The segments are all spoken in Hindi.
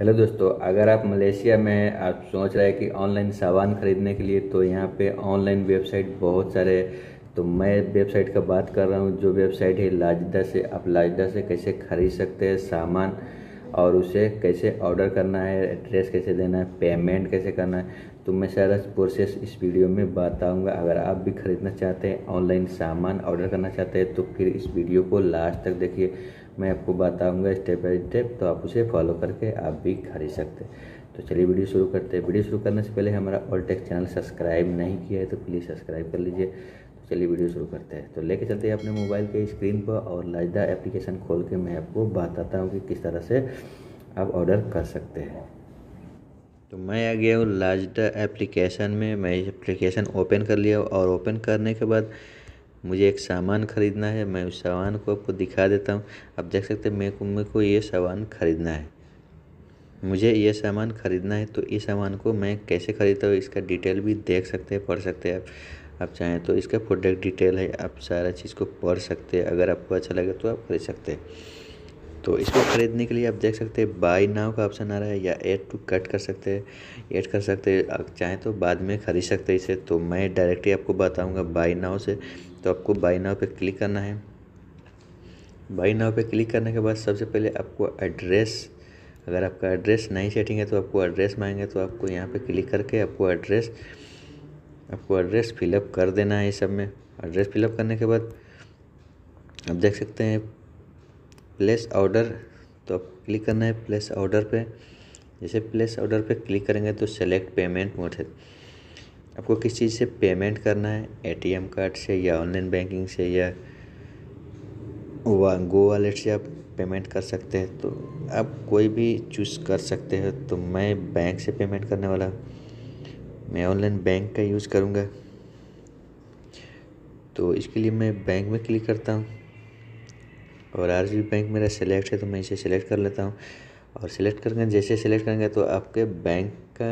हेलो दोस्तों अगर आप मलेशिया में आप सोच रहे हैं कि ऑनलाइन सामान ख़रीदने के लिए तो यहाँ पे ऑनलाइन वेबसाइट बहुत सारे तो मैं वेबसाइट का बात कर रहा हूँ जो वेबसाइट है लाजदा से आप लाजदा से कैसे खरीद सकते हैं सामान और उसे कैसे ऑर्डर करना है एड्रेस कैसे देना है पेमेंट कैसे करना है तो मैं सारा प्रोसेस इस वीडियो में बताऊंगा अगर आप भी ख़रीदना चाहते हैं ऑनलाइन सामान ऑर्डर करना चाहते हैं तो फिर इस वीडियो को लास्ट तक देखिए मैं आपको बताऊंगा स्टेप बाई स्टेप तो आप उसे फॉलो करके आप भी खरीद सकते हैं तो चलिए वीडियो शुरू करते हैं वीडियो शुरू करने से पहले हमारा ऑल चैनल सब्सक्राइब नहीं किया है तो प्लीज़ सब्सक्राइब कर लीजिए तो चलिए वीडियो शुरू करते हैं तो लेके चलते हैं अपने मोबाइल के स्क्रीन पर और लाजदा एप्लीकेशन खोल के मैं आपको बताता हूँ कि किस तरह से आप ऑर्डर कर सकते हैं तो मैं आ गया हूँ लाजडा एप्लीकेशन में मैं एप्लीकेशन ओपन कर लिया और ओपन करने के बाद मुझे एक सामान ख़रीदना है मैं उस सामान को आपको दिखा देता हूँ आप देख सकते हैं मेरे को मेरे को ये सामान ख़रीदना है मुझे ये सामान ख़रीदना है तो इस सामान को मैं कैसे ख़रीदता हूँ इसका डिटेल भी देख सकते हैं पढ़ सकते हैं आप आप चाहें तो इसका प्रोडक्ट डिटेल है आप सारा चीज़ को पढ़ सकते हैं अगर आपको अच्छा लगे तो आप खरीद सकते हैं तो इसको ख़रीदने के लिए आप देख सकते हैं बाई नाव का ऑप्शन आ रहा है या एड टू कट कर सकते हैं ऐड कर सकते हैं चाहें तो बाद में ख़रीद सकते हैं इसे तो मैं डायरेक्टली आपको बताऊंगा बाई नाव से तो आपको बाई नाव पे क्लिक करना है बाई नाव पे क्लिक करने के बाद सबसे पहले आपको एड्रेस अगर आपका एड्रेस नहीं सेटिंग है तो आपको एड्रेस मांगेंगे तो आपको यहाँ पर क्लिक करके आपको एड्रेस आपको एड्रेस फिलअप कर देना है इस सब में एड्रेस फिलअप करने के बाद आप देख सकते हैं प्लेस ऑर्डर तो आप क्लिक करना है प्लेस ऑर्डर पे जैसे प्लेस ऑर्डर पे क्लिक करेंगे तो सेलेक्ट पेमेंट मोड आपको किस चीज़ से पेमेंट करना है एटीएम कार्ड से या ऑनलाइन बैंकिंग से या वा, गो वॉलेट से आप पेमेंट कर सकते हैं तो आप कोई भी चूज़ कर सकते हो तो मैं बैंक से पेमेंट करने वाला मैं ऑनलाइन बैंक का यूज़ करूँगा तो इसके लिए मैं बैंक में क्लिक करता हूँ और आर बैंक मेरा सेलेक्ट है तो मैं इसे सिलेक्ट कर लेता हूँ और सिलेक्ट करेंगे जैसे सिलेक्ट करेंगे तो आपके बैंक का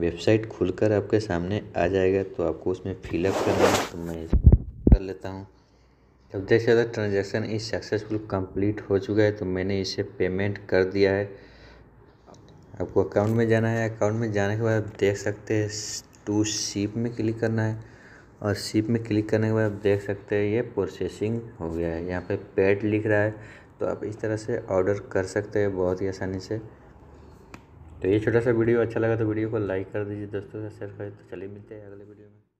वेबसाइट खुलकर आपके सामने आ जाएगा तो आपको उसमें फिलअप करना है तो मैं कर लेता हूँ अब तो देख सकते हैं ट्रांजेक्शन इस सक्सेसफुल कंप्लीट हो चुका है तो मैंने इसे पेमेंट कर दिया है आपको अकाउंट में जाना है अकाउंट में जाने के बाद देख सकते हैं टू सीप में क्लिक करना है और सिप में क्लिक करने के बाद आप देख सकते हैं ये प्रोसेसिंग हो गया है यहाँ पे पेड लिख रहा है तो आप इस तरह से ऑर्डर कर सकते हैं बहुत ही आसानी से तो ये छोटा सा वीडियो अच्छा लगा तो वीडियो को लाइक कर दीजिए दोस्तों से शेयर करें तो चलिए मिलते हैं अगले वीडियो में